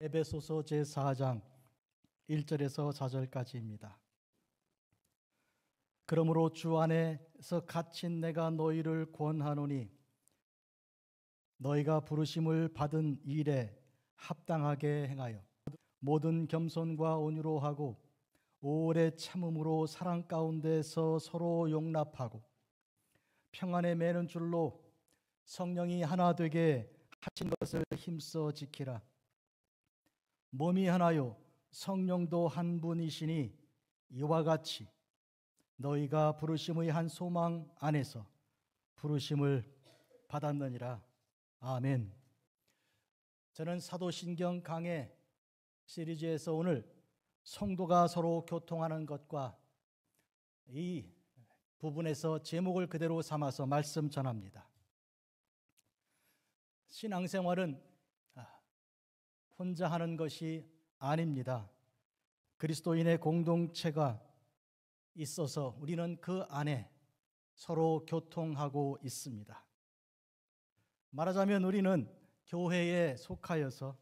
에베소서 제4장 1절에서 4절까지입니다. 그러므로 주 안에서 갇힌 내가 너희를 권하노니 너희가 부르심을 받은 일에 합당하게 행하여 모든 겸손과 온유로 하고 오래 참음으로 사랑 가운데서 서로 용납하고 평안에 매는 줄로 성령이 하나 되게 하신 것을 힘써 지키라 몸이 하나요 성령도 한 분이시니 이와 같이 너희가 부르심의 한 소망 안에서 부르심을 받았느니라. 아멘. 저는 사도신경 강해 시리즈에서 오늘 성도가 서로 교통하는 것과 이 부분에서 제목을 그대로 삼아서 말씀 전합니다. 신앙생활은 혼자 하는 것이 아닙니다. 그리스도인의 공동체가 있어서 우리는 그 안에 서로 교통하고 있습니다. 말하자면 우리는 교회에 속하여서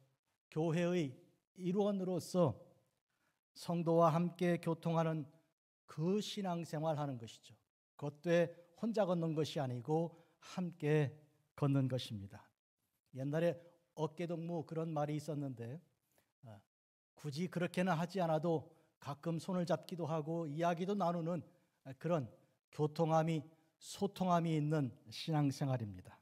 교회의 일원으로서 성도와 함께 교통하는 그 신앙생활 하는 것이죠. 그것 혼자 걷는 것이 아니고 함께 걷는 것입니다. 옛날에 어깨동무 뭐 그런 말이 있었는데 아, 굳이 그렇게는 하지 않아도 가끔 손을 잡기도 하고 이야기도 나누는 아, 그런 교통함이 소통함이 있는 신앙생활입니다.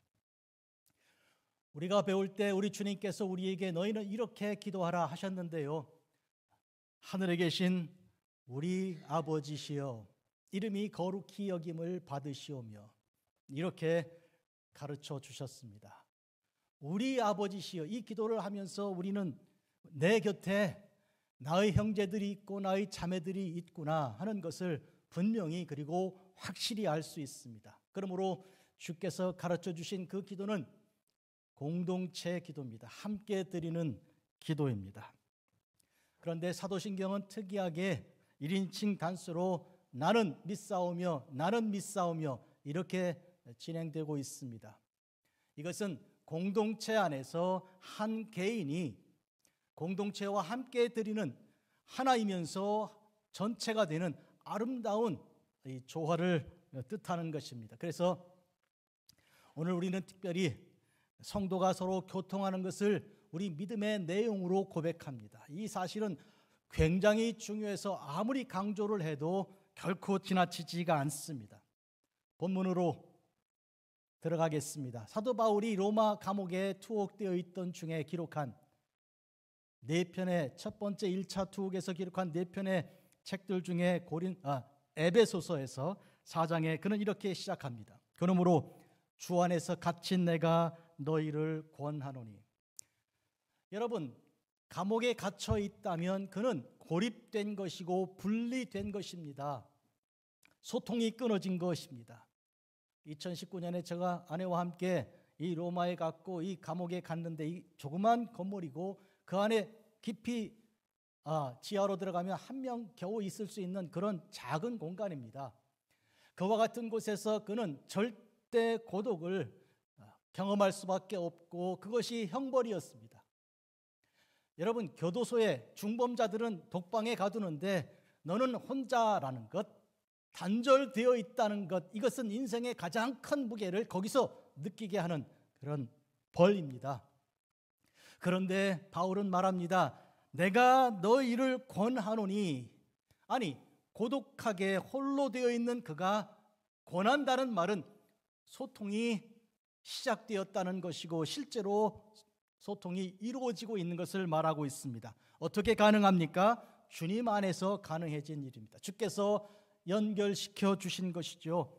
우리가 배울 때 우리 주님께서 우리에게 너희는 이렇게 기도하라 하셨는데요. 하늘에 계신 우리 아버지시여 이름이 거룩히 여김을 받으시오며 이렇게 가르쳐 주셨습니다. 우리 아버지시여 이 기도를 하면서 우리는 내 곁에 나의 형제들이 있고 나의 자매들이 있구나 하는 것을 분명히 그리고 확실히 알 수 있습니다. 그러므로 주께서 가르쳐 주신 그 기도는 공동체 기도입니다. 함께 드리는 기도입니다. 그런데 사도신경은 특이하게 1인칭 단수로 나는 믿사오며 나는 믿사오며 이렇게 진행되고 있습니다. 이것은 공동체 안에서 한 개인이 공동체와 함께 드리는 하나이면서 전체가 되는 아름다운 조화를 뜻하는 것입니다. 그래서 오늘 우리는 특별히 성도가 서로 교통하는 것을 우리 믿음의 내용으로 고백합니다. 이 사실은 굉장히 중요해서 아무리 강조를 해도 결코 지나치지가 않습니다. 본문으로 들어가겠습니다. 사도 바울이 로마 감옥에 투옥되어 있던 중에 기록한 네 편의 첫 번째 1차 투옥에서 기록한 네 편의 책들 중에 고린 아 에베소서에서 4장에 그는 이렇게 시작합니다. 그러므로 주 안에서 갇힌 내가 너희를 권하노니 여러분 감옥에 갇혀 있다면 그는 고립된 것이고 분리된 것입니다. 소통이 끊어진 것입니다. 2019년에 제가 아내와 함께 이 로마에 갔고 이 감옥에 갔는데 이 조그만 건물이고 그 안에 깊이 아, 지하로 들어가면 한 명 겨우 있을 수 있는 그런 작은 공간입니다. 그와 같은 곳에서 그는 절대 고독을 아, 경험할 수밖에 없고 그것이 형벌이었습니다. 여러분 교도소에 중범자들은 독방에 가두는데 너는 혼자라는 것 단절되어 있다는 것 이것은 인생의 가장 큰 무게를 거기서 느끼게 하는 그런 벌입니다. 그런데 바울은 말합니다. 내가 너희를 권하노니 아니 고독하게 홀로 되어 있는 그가 권한다는 말은 소통이 시작되었다는 것이고 실제로 소통이 이루어지고 있는 것을 말하고 있습니다. 어떻게 가능합니까? 주님 안에서 가능해진 일입니다. 주께서 연결시켜 주신 것이죠.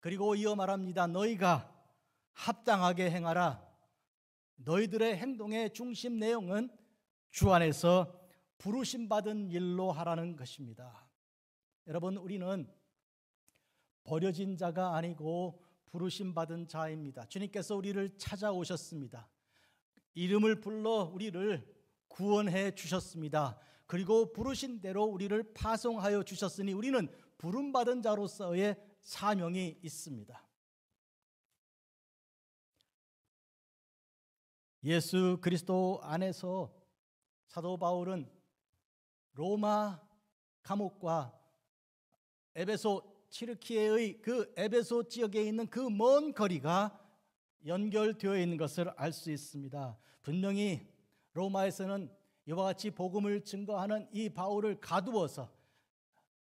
그리고 이어 말합니다. 너희가 합당하게 행하라. 너희들의 행동의 중심 내용은 주 안에서 부르심 받은 일로 하라는 것입니다. 여러분 우리는 버려진 자가 아니고 부르심 받은 자입니다. 주님께서 우리를 찾아오셨습니다. 이름을 불러 우리를 구원해 주셨습니다. 그리고 부르신 대로 우리를 파송하여 주셨으니 우리는 부름받은 자로서의 사명이 있습니다. 예수 그리스도 안에서 사도 바울은 로마 감옥과 에베소 치르키에의 그 에베소 지역에 있는 그 먼 거리가 연결되어 있는 것을 알 수 있습니다. 분명히 로마에서는 이와 같이 복음을 증거하는 이 바울을 가두어서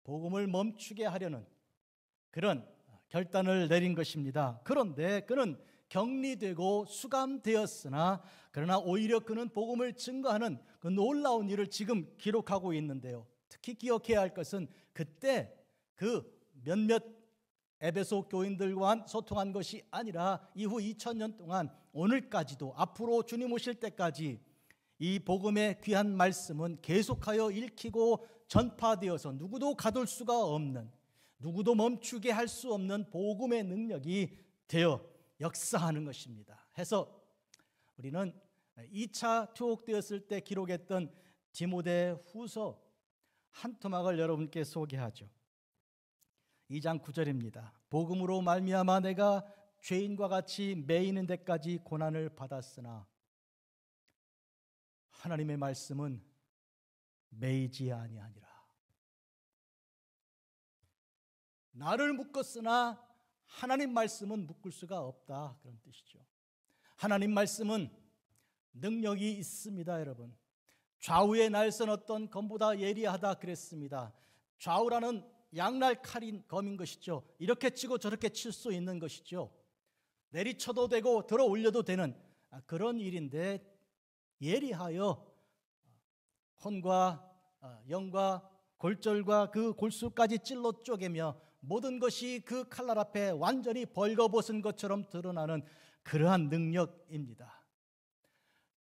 복음을 멈추게 하려는 그런 결단을 내린 것입니다. 그런데 그는 격리되고 수감되었으나 그러나 오히려 그는 복음을 증거하는 그 놀라운 일을 지금 기록하고 있는데요. 특히 기억해야 할 것은 그때 그 몇몇 에베소 교인들과 소통한 것이 아니라 이후 2000년 동안 오늘까지도 앞으로 주님 오실 때까지 이 복음의 귀한 말씀은 계속하여 읽히고 전파되어서 누구도 가둘 수가 없는 누구도 멈추게 할 수 없는 복음의 능력이 되어 역사하는 것입니다. 해서 우리는 2차 투옥되었을 때 기록했던 디모데 후서 한 토막을 여러분께 소개하죠. 2장 9절입니다. 복음으로 말미암아 내가 죄인과 같이 매이는 데까지 고난을 받았으나 하나님의 말씀은 메이지 아니하니라. 나를 묶었으나 하나님 말씀은 묶을 수가 없다 그런 뜻이죠. 하나님 말씀은 능력이 있습니다, 여러분. 좌우의 날선 어떤 검보다 예리하다 그랬습니다. 좌우라는 양날 칼인 검인 것이죠. 이렇게 치고 저렇게 칠 수 있는 것이죠. 내리쳐도 되고 들어 올려도 되는 아, 그런 일인데 예리하여 혼과 어, 영과 골절과 그 골수까지 찔러 쪼개며 모든 것이 그 칼날 앞에 완전히 벌거벗은 것처럼 드러나는 그러한 능력입니다.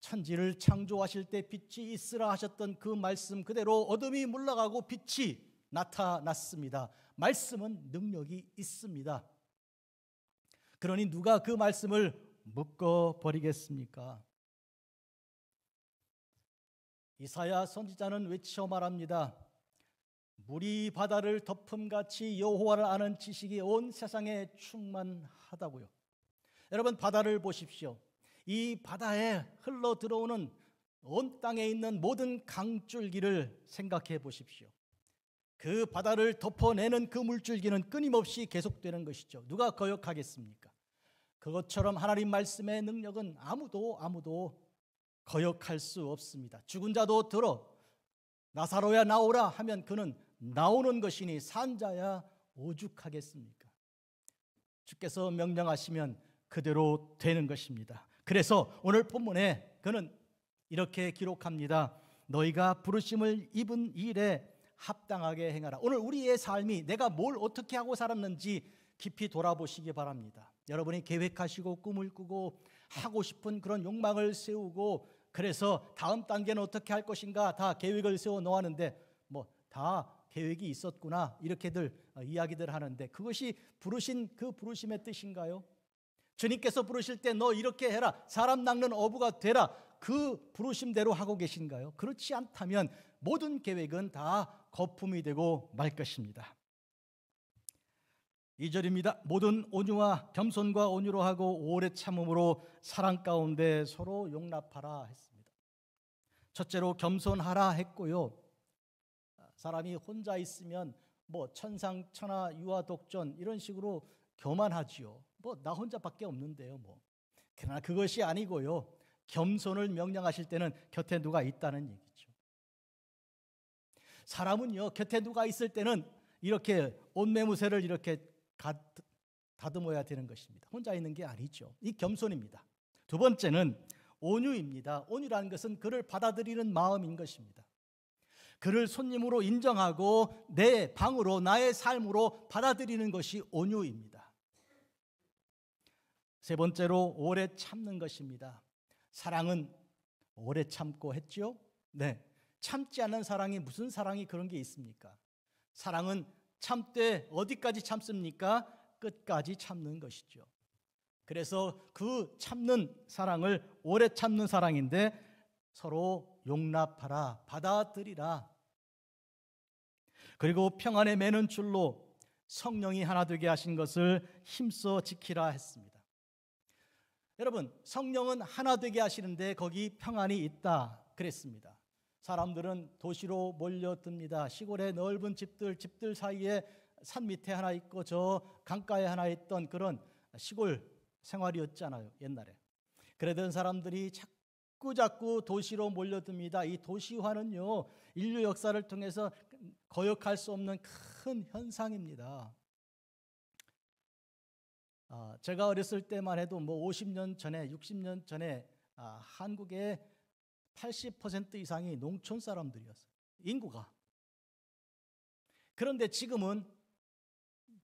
천지를 창조하실 때 빛이 있으라 하셨던 그 말씀 그대로 어둠이 물러가고 빛이 나타났습니다. 말씀은 능력이 있습니다. 그러니 누가 그 말씀을 묶어 버리겠습니까? 이사야 선지자는 외치어 말합니다. 물이 바다를 덮음같이 여호와를 아는 지식이 온 세상에 충만하다고요. 여러분 바다를 보십시오. 이 바다에 흘러 들어오는 온 땅에 있는 모든 강줄기를 생각해 보십시오. 그 바다를 덮어내는 그 물줄기는 끊임없이 계속되는 것이죠. 누가 거역하겠습니까? 그것처럼 하나님 말씀의 능력은 아무도 아무도 거역할 수 없습니다. 죽은 자도 들어 나사로야 나오라 하면 그는 나오는 것이니 산 자야 오죽하겠습니까? 주께서 명령하시면 그대로 되는 것입니다. 그래서 오늘 본문에 그는 이렇게 기록합니다. 너희가 부르심을 입은 일에 합당하게 행하라. 오늘 우리의 삶이 내가 뭘 어떻게 하고 살았는지 깊이 돌아보시기 바랍니다. 여러분이 계획하시고 꿈을 꾸고 하고 싶은 그런 욕망을 세우고 그래서 다음 단계는 어떻게 할 것인가 다 계획을 세워 놓았는데 뭐 다 계획이 있었구나 이렇게들 어, 이야기들 하는데 그것이 부르신 그 부르심의 뜻인가요? 주님께서 부르실 때 너 이렇게 해라 사람 낚는 어부가 되라 그 부르심대로 하고 계신가요? 그렇지 않다면 모든 계획은 다 거품이 되고 말 것입니다. 2절입니다. 모든 온유와 겸손과 온유로 하고 오래 참음으로 사랑 가운데 서로 용납하라 했습니다. 첫째로 겸손하라 했고요. 사람이 혼자 있으면 뭐 천상 천하 유아 독존 이런 식으로 교만하지요. 뭐 나 혼자밖에 없는데요, 뭐. 그러나 그것이 아니고요. 겸손을 명령하실 때는 곁에 누가 있다는 얘기죠. 사람은요, 곁에 누가 있을 때는 이렇게 옷매무새를 이렇게 다듬어야 되는 것입니다. 혼자 있는 게 아니죠. 이 겸손입니다. 두 번째는 온유입니다. 온유라는 것은 그를 받아들이는 마음인 것입니다. 그를 손님으로 인정하고 내 방으로 나의 삶으로 받아들이는 것이 온유입니다. 세 번째로 오래 참는 것입니다. 사랑은 오래 참고 했죠? 네. 참지 않는 사랑이 무슨 사랑이 그런 게 있습니까? 사랑은 참때 어디까지 참습니까? 끝까지 참는 것이죠. 그래서 그 참는 사랑을 오래 참는 사랑인데 서로 용납하라, 받아들이라. 그리고 평안에 매는 줄로 성령이 하나 되게 하신 것을 힘써 지키라 했습니다. 여러분, 성령은 하나 되게 하시는데 거기 평안이 있다 그랬습니다. 사람들은 도시로 몰려듭니다. 시골의 넓은 집들, 집들 사이에 산 밑에 하나 있고 저 강가에 하나 있던 그런 시골 생활이었잖아요. 옛날에. 그러던 사람들이 자꾸 자꾸 도시로 몰려듭니다. 이 도시화는요. 인류 역사를 통해서 거역할 수 없는 큰 현상입니다. 아, 제가 어렸을 때만 해도 뭐 50년 전에, 60년 전에 아, 한국에 80% 이상이 농촌 사람들이었어요. 인구가. 그런데 지금은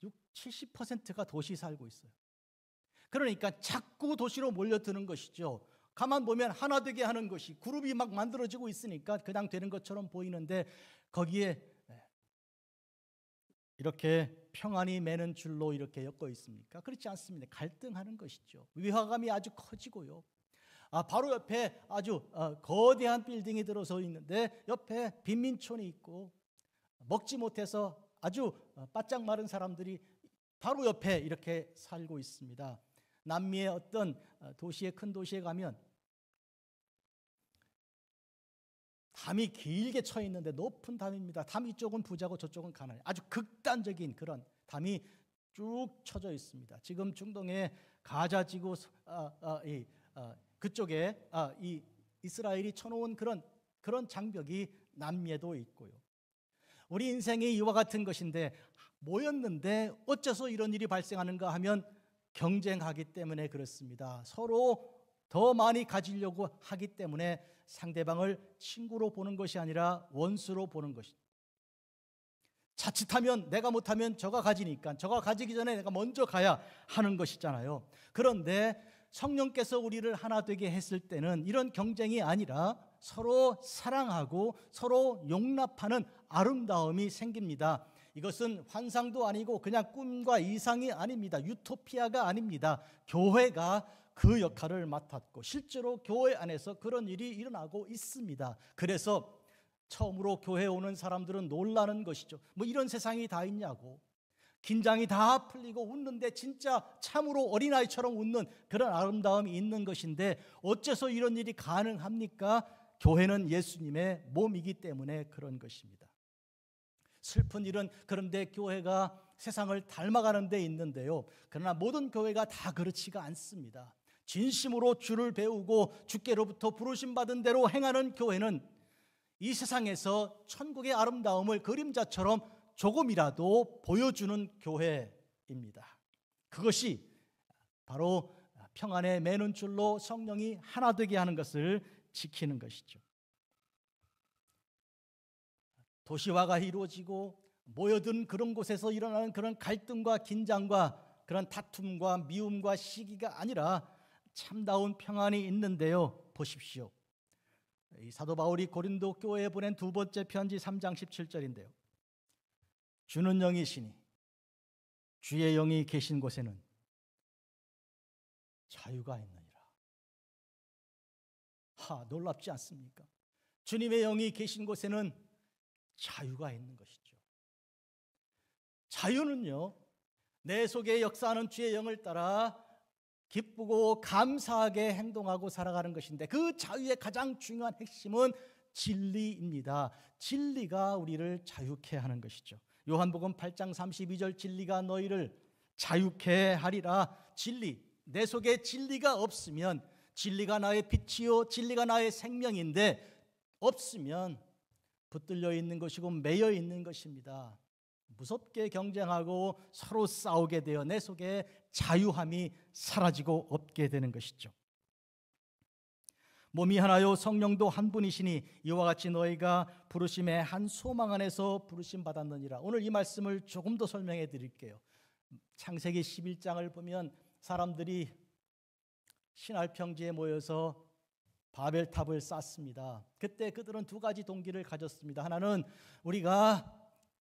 6, 70%가 도시 살고 있어요. 그러니까 자꾸 도시로 몰려드는 것이죠. 가만 보면 하나 되게 하는 것이 그룹이 막 만들어지고 있으니까 그냥 되는 것처럼 보이는데 거기에 네, 이렇게 평안이 매는 줄로 이렇게 엮어 있습니까? 그렇지 않습니다. 갈등하는 것이죠. 위화감이 아주 커지고요. 아, 바로 옆에 아주 어, 거대한 빌딩이 들어서 있는데 옆에 빈민촌이 있고 먹지 못해서 아주 어, 바짝 마른 사람들이 바로 옆에 이렇게 살고 있습니다. 남미의 어떤 어, 도시에 큰 도시에 가면 담이 길게 쳐 있는데 높은 담입니다. 담 이쪽은 부자고 저쪽은 가난해. 아주 극단적인 그런 담이 쭉 쳐져 있습니다. 지금 중동의 가자지구 아, 아, 이, 아, 그쪽에 아, 이 이스라엘이 쳐놓은 그런 그런 장벽이 남미에도 있고요. 우리 인생이 이와 같은 것인데 모였는데 어째서 이런 일이 발생하는가 하면 경쟁하기 때문에 그렇습니다. 서로 더 많이 가지려고 하기 때문에 상대방을 친구로 보는 것이 아니라 원수로 보는 것입니다. 자칫하면 내가 못하면 저가 가지니까 저가 가지기 전에 내가 먼저 가야 하는 것이잖아요. 그런데 성령께서 우리를 하나 되게 했을 때는 이런 경쟁이 아니라 서로 사랑하고 서로 용납하는 아름다움이 생깁니다. 이것은 환상도 아니고 그냥 꿈과 이상이 아닙니다. 유토피아가 아닙니다. 교회가 그 역할을 맡았고 실제로 교회 안에서 그런 일이 일어나고 있습니다. 그래서 처음으로 교회 오는 사람들은 놀라는 것이죠. 뭐 이런 세상이 다 있냐고. 긴장이 다 풀리고 웃는데 진짜 참으로 어린아이처럼 웃는 그런 아름다움이 있는 것인데 어째서 이런 일이 가능합니까? 교회는 예수님의 몸이기 때문에 그런 것입니다. 슬픈 일은 그런데 교회가 세상을 닮아가는 데 있는데요. 그러나 모든 교회가 다 그렇지가 않습니다. 진심으로 주를 배우고 주께로부터 부르심 받은 대로 행하는 교회는 이 세상에서 천국의 아름다움을 그림자처럼 조금이라도 보여주는 교회입니다. 그것이 바로 평안에 매는 줄로 성령이 하나 되게 하는 것을 지키는 것이죠. 도시화가 이루어지고 모여든 그런 곳에서 일어나는 그런 갈등과 긴장과 그런 다툼과 미움과 시기가 아니라 참다운 평안이 있는데요. 보십시오. 사도 바울이 고린도 교회에 보낸 두 번째 편지 3장 17절인데요. 주는 영이시니 주의 영이 계신 곳에는 자유가 있느니라. 하, 놀랍지 않습니까? 주님의 영이 계신 곳에는 자유가 있는 것이죠. 자유는요, 내 속에 역사하는 주의 영을 따라 기쁘고 감사하게 행동하고 살아가는 것인데 그 자유의 가장 중요한 핵심은 진리입니다. 진리가 우리를 자유케 하는 것이죠. 요한복음 8장 32절 진리가 너희를 자유케 하리라. 진리. 내 속에 진리가 없으면 진리가 나의 빛이요 진리가 나의 생명인데 없으면 붙들려 있는 것이고 매여 있는 것입니다. 무섭게 경쟁하고 서로 싸우게 되어 내 속에 자유함이 사라지고 없게 되는 것이죠. 몸이 하나요 성령도 한 분이시니 이와 같이 너희가 부르심의 한 소망 안에서 부르심 받았느니라. 오늘 이 말씀을 조금 더 설명해 드릴게요. 창세기 11장을 보면 사람들이 신할평지에 모여서 바벨탑을 쌓습니다. 그때 그들은 두 가지 동기를 가졌습니다. 하나는 우리가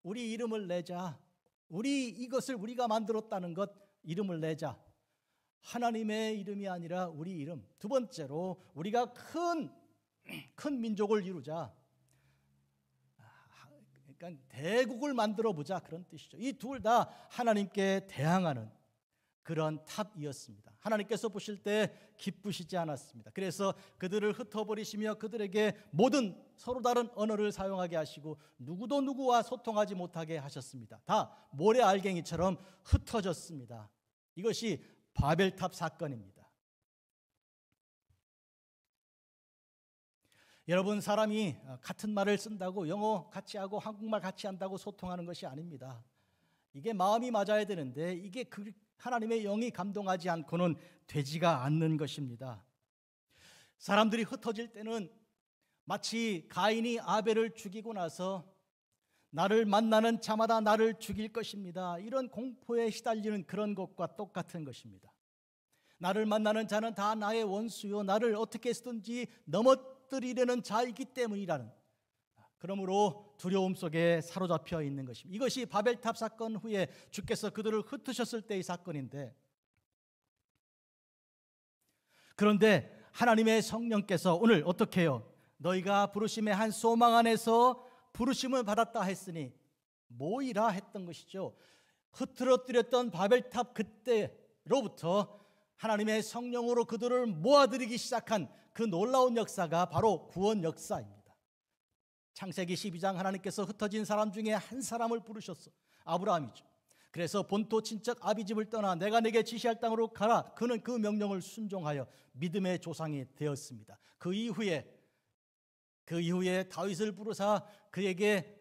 우리 이름을 내자. 우리 이것을 우리가 만들었다는 것 이름을 내자. 하나님의 이름이 아니라 우리 이름. 두 번째로 우리가 큰, 큰 민족을 이루자. 아, 그러니까 대국을 만들어 보자. 그런 뜻이죠. 이 둘 다 하나님께 대항하는 그런 탑이었습니다. 하나님께서 보실 때 기쁘시지 않았습니다. 그래서 그들을 흩어버리시며 그들에게 모든 서로 다른 언어를 사용하게 하시고 누구도 누구와 소통하지 못하게 하셨습니다. 다 모래 알갱이처럼 흩어졌습니다. 이것이 바벨탑 사건입니다. 여러분 사람이 어, 같은 말을 쓴다고 영어 같이 하고 한국말 같이 한다고 소통하는 것이 아닙니다. 이게 마음이 맞아야 되는데 이게 그 하나님의 영이 감동하지 않고는 되지가 않는 것입니다. 사람들이 흩어질 때는 마치 가인이 아벨을 죽이고 나서 나를 만나는 자마다 나를 죽일 것입니다. 이런 공포에 시달리는 그런 것과 똑같은 것입니다. 나를 만나는 자는 다 나의 원수요. 나를 어떻게 쓰든지 넘어뜨리려는 자이기 때문이라는. 그러므로 두려움 속에 사로잡혀 있는 것입니다. 이것이 바벨탑 사건 후에 주께서 그들을 흩으셨을 때의 사건인데 그런데 하나님의 성령께서 오늘 어떻게 해요? 너희가 부르심의 한 소망 안에서 부르심을 받았다 했으니 모이라 했던 것이죠. 흐트러뜨렸던 바벨탑 그때로부터 하나님의 성령으로 그들을 모아들이기 시작한 그 놀라운 역사가 바로 구원 역사입니다. 창세기 12장 하나님께서 흩어진 사람 중에 한 사람을 부르셨어. 아브라함이죠. 그래서 본토 친척 아비집을 떠나 내가 내게 지시할 땅으로 가라. 그는 그 명령을 순종하여 믿음의 조상이 되었습니다. 그 이후에 그 이후에 다윗을 부르사 그에게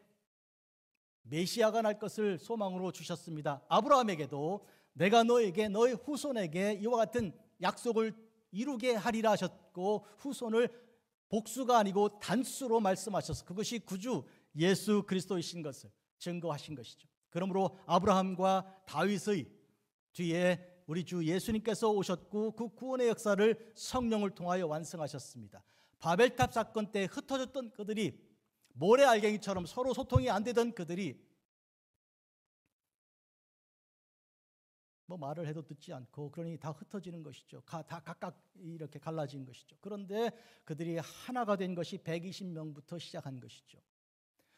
메시아가 날 것을 소망으로 주셨습니다. 아브라함에게도 내가 너에게 너의 후손에게 이와 같은 약속을 이루게 하리라 하셨고 후손을 복수가 아니고 단수로 말씀하셔서 그것이 구주 예수 그리스도이신 것을 증거하신 것이죠. 그러므로 아브라함과 다윗의 뒤에 우리 주 예수님께서 오셨고 그 구원의 역사를 성령을 통하여 완성하셨습니다. 바벨탑 사건 때 흩어졌던 그들이 모래 알갱이처럼 서로 소통이 안 되던 그들이 뭐 말을 해도 듣지 않고 그러니 다 흩어지는 것이죠. 가, 다 각각 이렇게 갈라진 것이죠. 그런데 그들이 하나가 된 것이 120명부터 시작한 것이죠.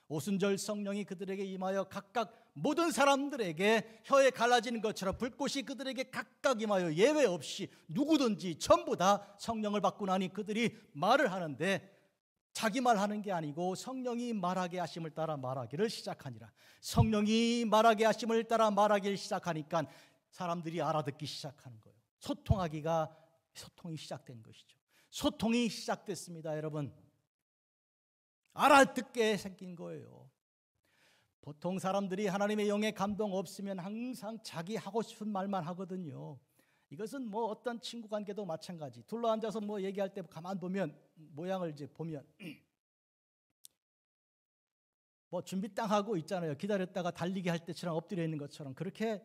오순절 성령이 그들에게 임하여 각각 모든 사람들에게 혀에 갈라지는 것처럼 불꽃이 그들에게 각각 임하여 예외 없이 누구든지 전부 다 성령을 받고 나니 그들이 말을 하는데 자기 말하는 게 아니고 성령이 말하게 하심을 따라 말하기를 시작하니라. 성령이 말하게 하심을 따라 말하기를 시작하니까 사람들이 알아듣기 시작하는 거예요. 소통하기가 소통이 시작된 것이죠. 소통이 시작됐습니다, 여러분. 알아듣게 생긴 거예요. 보통 사람들이 하나님의 영에 감동 없으면 항상 자기 하고 싶은 말만 하거든요. 이것은 뭐 어떤 친구 관계도 마찬가지. 둘러 앉아서 뭐 얘기할 때 가만 보면 모양을 이제 보면 뭐 준비 땅 하고 있잖아요. 기다렸다가 달리기 할 때처럼 엎드려 있는 것처럼 그렇게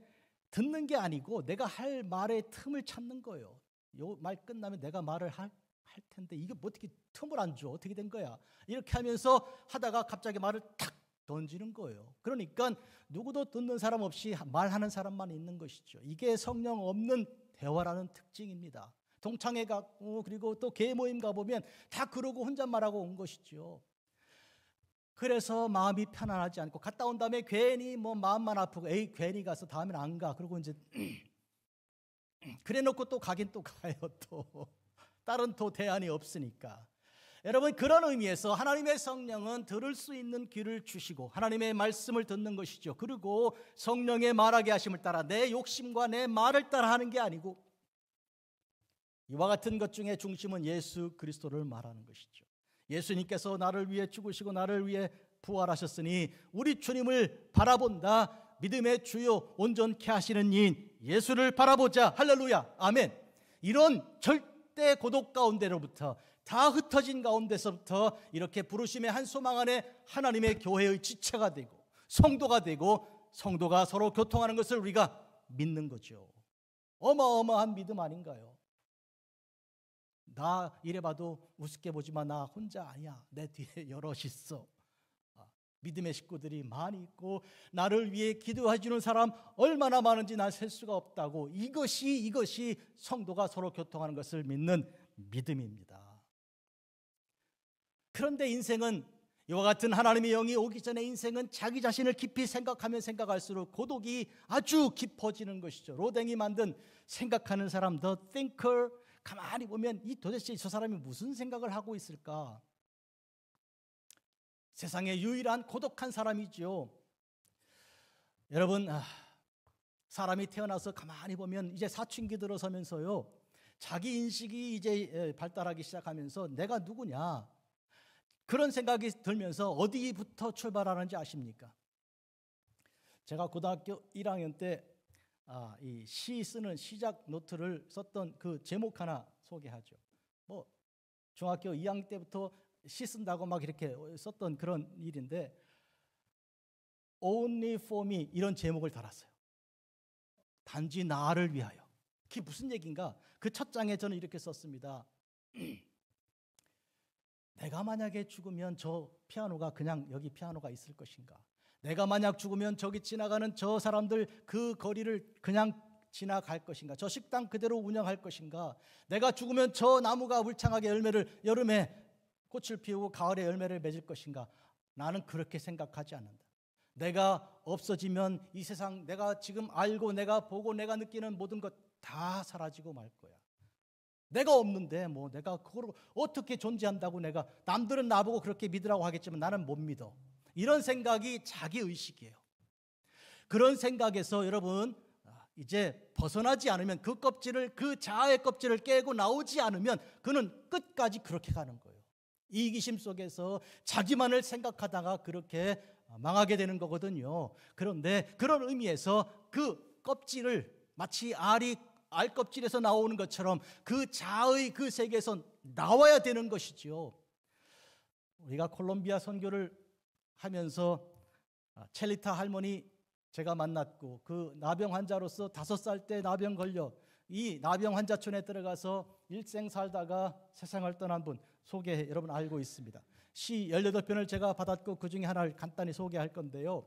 듣는 게 아니고 내가 할 말의 틈을 찾는 거예요. 요 말 끝나면 내가 말을 할, 할 텐데 이게 뭐 어떻게 틈을 안 줘? 어떻게 된 거야? 이렇게 하면서 하다가 갑자기 말을 탁 던지는 거예요. 그러니까 누구도 듣는 사람 없이 말하는 사람만 있는 것이죠. 이게 성령 없는 대화라는 특징입니다. 동창회 가고 그리고 또 개 모임 가보면 다 그러고 혼잣말하고 온 것이죠. 그래서 마음이 편안하지 않고 갔다 온 다음에 괜히 뭐 마음만 아프고 에이 괜히 가서 다음엔 안 가. 그러고 이제 그래 놓고 또 가긴 또 가요 또. 다른 또 대안이 없으니까. 여러분 그런 의미에서 하나님의 성령은 들을 수 있는 귀를 주시고 하나님의 말씀을 듣는 것이죠. 그리고 성령의 말하게 하심을 따라 내 욕심과 내 말을 따라 하는 게 아니고 이와 같은 것 중에 중심은 예수 그리스도를 말하는 것이죠. 예수님께서 나를 위해 죽으시고 나를 위해 부활하셨으니 우리 주님을 바라본다. 믿음의 주요 온전케 하시는 이인 예수를 바라보자. 할렐루야. 아멘. 이런 절대 고독 가운데로부터 다 흩어진 가운데서부터 이렇게 부르심의 한 소망 안에 하나님의 교회의 지체가 되고 성도가 되고 성도가 서로 교통하는 것을 우리가 믿는 거죠. 어마어마한 믿음 아닌가요? 나 이래봐도 우습게 보지만 나 혼자 아니야. 내 뒤에 여럿 이 있어. 아, 믿음의 식구들이 많이 있고 나를 위해 기도해 주는 사람 얼마나 많은지 난셀 수가 없다고 이것이 이것이 성도가 서로 교통하는 것을 믿는 믿음입니다. 그런데 인생은 이와 같은 하나님의 영이 오기 전에 인생은 자기 자신을 깊이 생각하면 생각할수록 고독이 아주 깊어지는 것이죠. 로댕이 만든 생각하는 사람 더 Thinker 가만히 보면 이 도대체 저 사람이 무슨 생각을 하고 있을까? 세상에 유일한 고독한 사람이죠 여러분, 아, 사람이 태어나서 가만히 보면 이제 사춘기 들어서면서요. 자기 인식이 이제 발달하기 시작하면서 내가 누구냐? 그런 생각이 들면서 어디부터 출발하는지 아십니까? 제가 고등학교 1학년 때 아, 이 시 쓰는 시작 노트를 썼던 그 제목 하나 소개하죠. 뭐 중학교 2학년 때부터 시 쓴다고 막 이렇게 썼던 그런 일인데 Only for me 이런 제목을 달았어요. 단지 나를 위하여. 그게 무슨 얘기인가? 그 첫 장에 저는 이렇게 썼습니다. 내가 만약에 죽으면 저 피아노가 그냥 여기 피아노가 있을 것인가? 내가 만약 죽으면 저기 지나가는 저 사람들 그 거리를 그냥 지나갈 것인가? 저 식당 그대로 운영할 것인가? 내가 죽으면 저 나무가 울창하게 열매를 여름에 꽃을 피우고 가을에 열매를 맺을 것인가? 나는 그렇게 생각하지 않는다. 내가 없어지면 이 세상 내가 지금 알고 내가 보고 내가 느끼는 모든 것 다 사라지고 말 거야. 내가 없는데 뭐 내가 그걸 어떻게 존재한다고 내가 남들은 나보고 그렇게 믿으라고 하겠지만 나는 못 믿어. 이런 생각이 자기 의식이에요. 그런 생각에서 여러분 아, 이제 벗어나지 않으면 그 껍질을 그 자아의 껍질을 깨고 나오지 않으면 그는 끝까지 그렇게 가는 거예요. 이기심 속에서 자기만을 생각하다가 그렇게 망하게 되는 거거든요. 그런데 그런 의미에서 그 껍질을 마치 알이 알 껍질에서 나오는 것처럼 그 자의 그 세계에서 나와야 되는 것이지요. 우리가 콜롬비아 선교를 하면서 아, 첼리타 할머니 제가 만났고 그 나병 환자로서 다섯 살 때 나병 걸려 이 나병 환자촌에 들어가서 일생 살다가 세상을 떠난 분 소개 해 여러분 알고 있습니다. 시 18편을 제가 받았고 그 중에 하나를 간단히 소개할 건데요.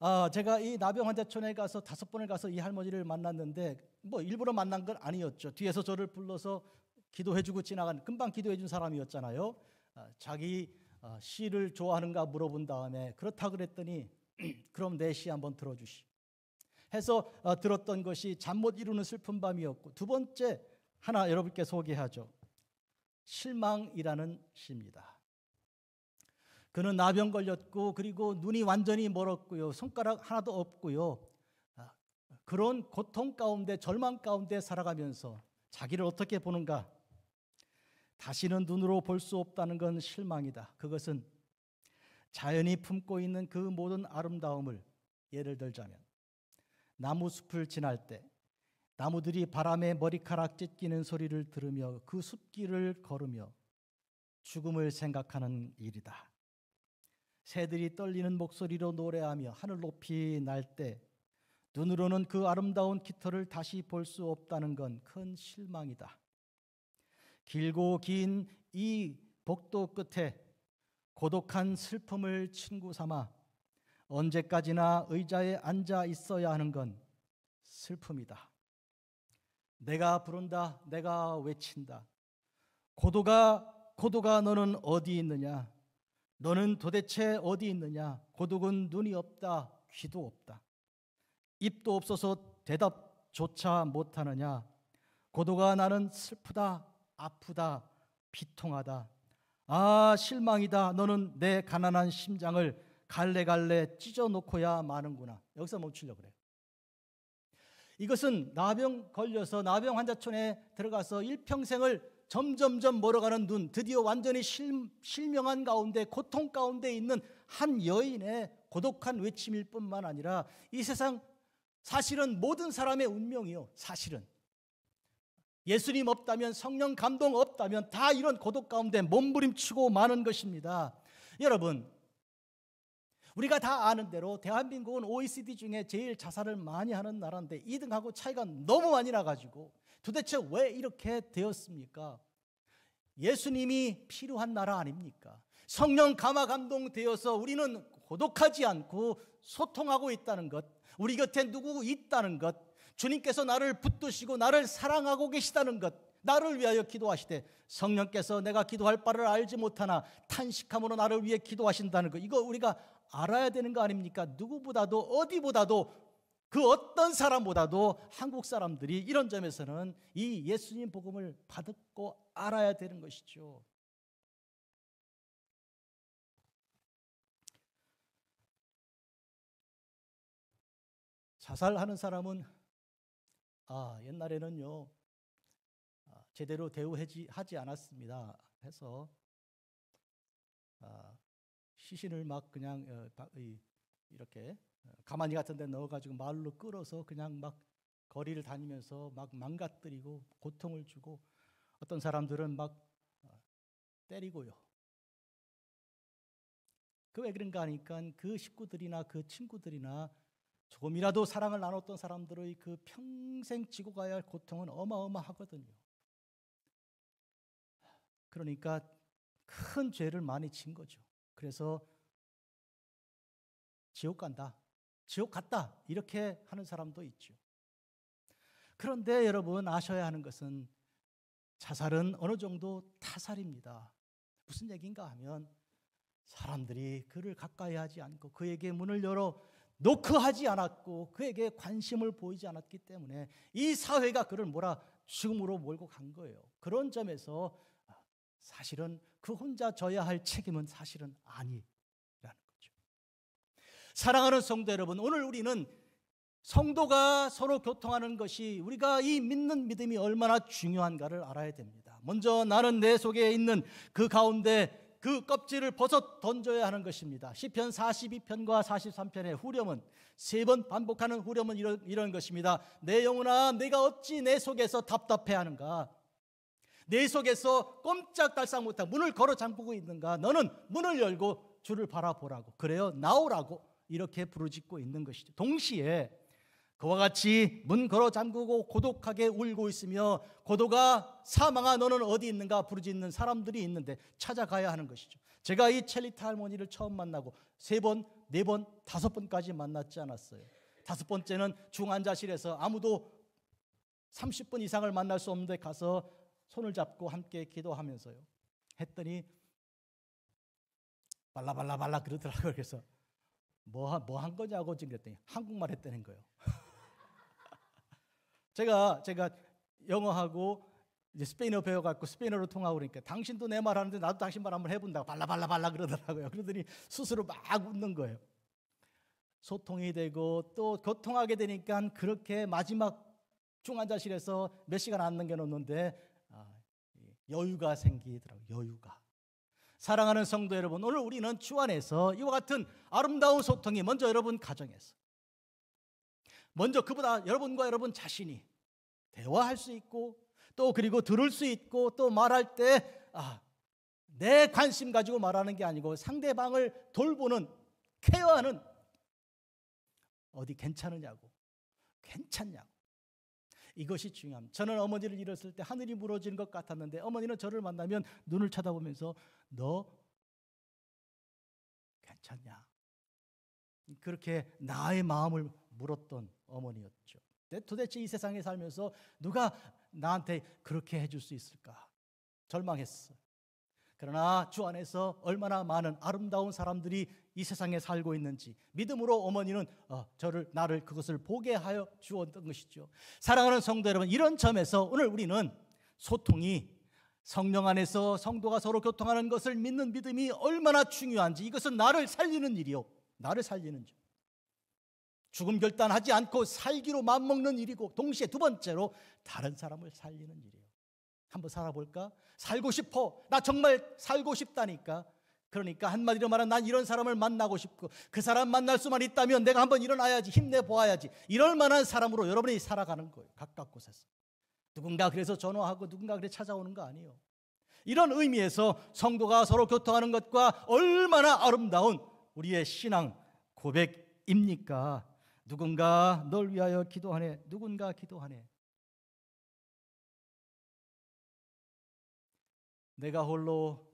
아, 제가 이 나병 환자촌에 가서 다섯 번을 가서 이 할머니를 만났는데 뭐 일부러 만난 건 아니었죠. 뒤에서 저를 불러서 기도해 주고 지나간 금방 기도해 준 사람이었잖아요. 아, 자기 아, 시를 좋아하는가 물어본 다음에 그렇다 그랬더니 그럼 내 시 한번 들어주시. 해서 어, 들었던 것이 잠 못 이루는 슬픈 밤이었고 두 번째 하나 여러분께 소개하죠. 실망이라는 시입니다. 그는 나병 걸렸고 그리고 눈이 완전히 멀었고요. 손가락 하나도 없고요. 아, 그런 고통 가운데 절망 가운데 살아가면서 자기를 어떻게 보는가? 다시는 눈으로 볼 수 없다는 건 실망이다. 그것은 자연이 품고 있는 그 모든 아름다움을 예를 들자면 나무 숲을 지날 때 나무들이 바람에 머리카락 찢기는 소리를 들으며 그 숲길을 걸으며 죽음을 생각하는 일이다. 새들이 떨리는 목소리로 노래하며 하늘 높이 날 때 눈으로는 그 아름다운 깃털을 다시 볼 수 없다는 건 큰 실망이다. 길고 긴 이 복도 끝에 고독한 슬픔을 친구 삼아 언제까지나 의자에 앉아 있어야 하는 건 슬픔이다. 내가 부른다. 내가 외친다. 고도가 고도가 너는 어디 있느냐? 너는 도대체 어디 있느냐? 고독은 눈이 없다. 귀도 없다. 입도 없어서 대답조차 못하느냐? 고도가 나는 슬프다. 아프다, 비통하다. 아, 실망이다. 너는 내 가난한 심장을 갈래갈래 찢어 놓고야 마는구나. 여기서 멈추려고 그래요. 이것은 나병 걸려서 나병 환자촌에 들어가서 일평생을 점점점 멀어가는 눈, 드디어 완전히 실, 실명한 가운데, 고통 가운데 있는 한 여인의 고독한 외침일 뿐만 아니라 이 세상 사실은 모든 사람의 운명이요. 사실은. 예수님 없다면 성령 감동 없다면 다 이런 고독 가운데 몸부림치고 마는 것입니다. 여러분, 우리가 다 아는 대로 대한민국은 OECD 중에 제일 자살을 많이 하는 나라인데 2등하고 차이가 너무 많이 나가지고 도대체 왜 이렇게 되었습니까? 예수님이 필요한 나라 아닙니까? 성령 감화 감동되어서 우리는 고독하지 않고 소통하고 있다는 것, 우리 곁에 누구 있다는 것, 주님께서 나를 붙드시고 나를 사랑하고 계시다는 것, 나를 위하여 기도하시되 성령께서 내가 기도할 바를 알지 못하나 탄식함으로 나를 위해 기도하신다는 것. 이거 우리가 알아야 되는 거 아닙니까? 누구보다도 어디보다도 그 어떤 사람보다도 한국 사람들이 이런 점에서는 이 예수님 복음을 받고 알아야 되는 것이죠. 자살하는 사람은 아, 옛날에는요, 아, 제대로 대우하지 않았습니다. 해서 아, 시신을 막 그냥 어, 이렇게 어, 가만히 같은 데 넣어가지고 말로 끌어서 그냥 막 거리를 다니면서 막 망가뜨리고 고통을 주고 어떤 사람들은 막 어, 때리고요. 그 왜 그런가 하니까 그 식구들이나 그 친구들이나 조금이라도 사랑을 나눴던 사람들의 그 평생 지고 가야 할 고통은 어마어마하거든요. 그러니까 큰 죄를 많이 진 거죠. 그래서 지옥 간다. 지옥 갔다. 이렇게 하는 사람도 있죠. 그런데 여러분 아셔야 하는 것은 자살은 어느 정도 타살입니다. 무슨 얘기인가 하면 사람들이 그를 가까이 하지 않고 그에게 문을 열어 노크하지 않았고 그에게 관심을 보이지 않았기 때문에 이 사회가 그를 몰아 죽음으로 몰고 간 거예요. 그런 점에서 아, 사실은 그 혼자 져야 할 책임은 사실은 아니라는 거죠. 사랑하는 성도 여러분, 오늘 우리는 성도가 서로 교통하는 것이 우리가 이 믿는 믿음이 얼마나 중요한가를 알아야 됩니다. 먼저 나는 내 속에 있는 그 가운데 그 껍질을 벗어 던져야 하는 것입니다. 시편 42편과 43편의 후렴은 세 번 반복하는 후렴은 이런, 이런 것입니다. 내 영혼아 내가 어찌 내 속에서 답답해 하는가 내 속에서 꼼짝달싹 못하 문을 걸어 잠그고 있는가 너는 문을 열고 주를 바라보라고 그래요 나오라고 이렇게 부르짖고 있는 것이죠. 동시에 그와 같이 문 걸어 잠그고 고독하게 울고 있으며 고도가 사망아 너는 어디 있는가 부르짖는 사람들이 있는데 찾아가야 하는 것이죠. 제가 이 첼리타 할머니를 처음 만나고 세 번, 네 번, 다섯 번까지 만났지 않았어요. 다섯 번째는 중환자실에서 아무도 30분 이상을 만날 수 없는데 가서 손을 잡고 함께 기도하면서요. 했더니 발라발라발라 그러더라고요. 그래서 뭐, 뭐 한 거냐고 지금 그랬더니 한국말 했다는 거예요. 제가 제가 영어하고 이제 스페인어 배워갖고 스페인어로 통하고 그러니까 당신도 내 말 하는데 나도 당신 말 한번 해본다고 발라 발라 발라 그러더라고요. 그러더니 스스로 막 웃는 거예요. 소통이 되고 또 교통하게 되니까 그렇게 마지막 중환자실에서 몇 시간 안넘겨놓는데 아, 여유가 생기더라고요. 여유가. 사랑하는 성도 여러분, 오늘 우리는 주 안에서 이와 같은 아름다운 소통이 먼저 여러분 가정에서 먼저 그보다 여러분과 여러분 자신이 대화할 수 있고 또 그리고 들을 수 있고 또 말할 때 아, 내 관심 가지고 말하는 게 아니고 상대방을 돌보는 케어하는 어디 괜찮으냐고 괜찮냐고 이것이 중요함. 저는 어머니를 잃었을 때 하늘이 무너지는 것 같았는데 어머니는 저를 만나면 눈을 쳐다보면서 너 괜찮냐? 그렇게 나의 마음을 물었던 어머니였죠. 도대체 이 세상에 살면서 누가 나한테 그렇게 해줄 수 있을까? 절망했어. 그러나 주 안에서 얼마나 많은 아름다운 사람들이 이 세상에 살고 있는지 믿음으로 어머니는 어, 저를 나를 그것을 보게 하여 주었던 것이죠. 사랑하는 성도 여러분, 이런 점에서 오늘 우리는 소통이 성령 안에서 성도가 서로 교통하는 것을 믿는 믿음이 얼마나 중요한지 이것은 나를 살리는 일이요. 나를 살리는 점. 죽음 결단하지 않고 살기로 맘먹는 일이고 동시에 두 번째로 다른 사람을 살리는 일이에요. 한번 살아볼까? 살고 싶어. 나 정말 살고 싶다니까. 그러니까 한마디로 말하면 난 이런 사람을 만나고 싶고 그 사람 만날 수만 있다면 내가 한번 일어나야지 힘내 보아야지 이럴 만한 사람으로 여러분이 살아가는 거예요. 각각 곳에서. 누군가 그래서 전화하고 누군가 그래 찾아오는 거 아니에요. 이런 의미에서 성도가 서로 교통하는 것과 얼마나 아름다운 우리의 신앙 고백입니까? 누군가 널 위하여 기도하네. 누군가 기도하네. 내가 홀로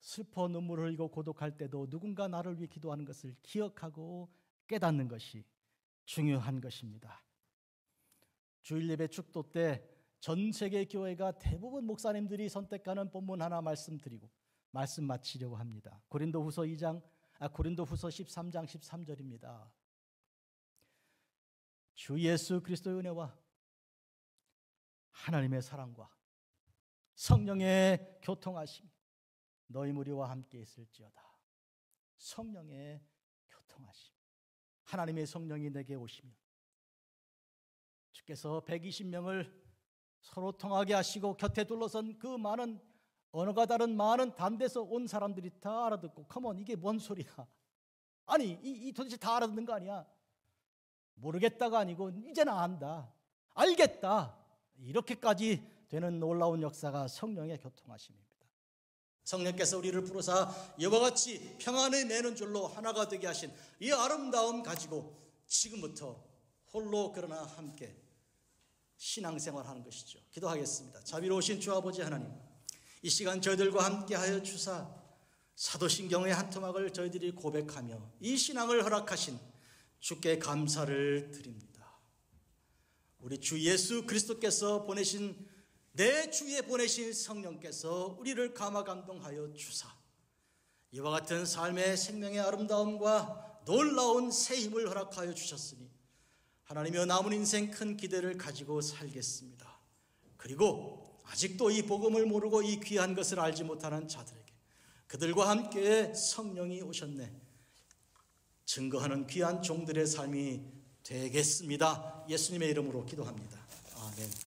슬퍼 눈물을 흘리고 고독할 때도 누군가 나를 위해 기도하는 것을 기억하고 깨닫는 것이 중요한 것입니다. 주일 예배 축도 때 전 세계 교회가 대부분 목사님들이 선택하는 본문 하나 말씀드리고 말씀 마치려고 합니다. 고린도후서 2장 아 고린도후서 13장 13절입니다. 주 예수 그리스도의 은혜와 하나님의 사랑과 성령의 교통하심 너희 무리와 함께 있을지어다. 성령의 교통하심. 하나님의 성령이 내게 오시면 주께서 120명을 서로 통하게 하시고 곁에 둘러선 그 많은 언어가 다른 많은 단대에서 온 사람들이 다 알아듣고 컴온 이게 뭔 소리야? 아니 이, 이 도대체 다 알아듣는 거 아니야? 모르겠다가 아니고 이제는 안다. 알겠다. 이렇게까지 되는 놀라운 역사가 성령의 교통하심입니다. 성령께서 우리를 부르사 여와 같이 평안의 매는 줄로 하나가 되게 하신 이 아름다움 가지고 지금부터 홀로 그러나 함께 신앙생활하는 것이죠. 기도하겠습니다. 자비로우신 주 아버지 하나님, 이 시간 저희들과 함께하여 주사 사도신경의 한 토막을 저희들이 고백하며 이 신앙을 허락하신 주께 감사를 드립니다. 우리 주 예수 그리스도께서 보내신 내 주에 보내신 성령께서 우리를 감화 감동하여 주사 이와 같은 삶의 생명의 아름다움과 놀라운 새 힘을 허락하여 주셨으니 하나님여 남은 인생 큰 기대를 가지고 살겠습니다. 그리고 아직도 이 복음을 모르고 이 귀한 것을 알지 못하는 자들에게 그들과 함께 성령이 오셨네. 증거하는 귀한 종들의 삶이 되겠습니다. 예수님의 이름으로 기도합니다. 아멘.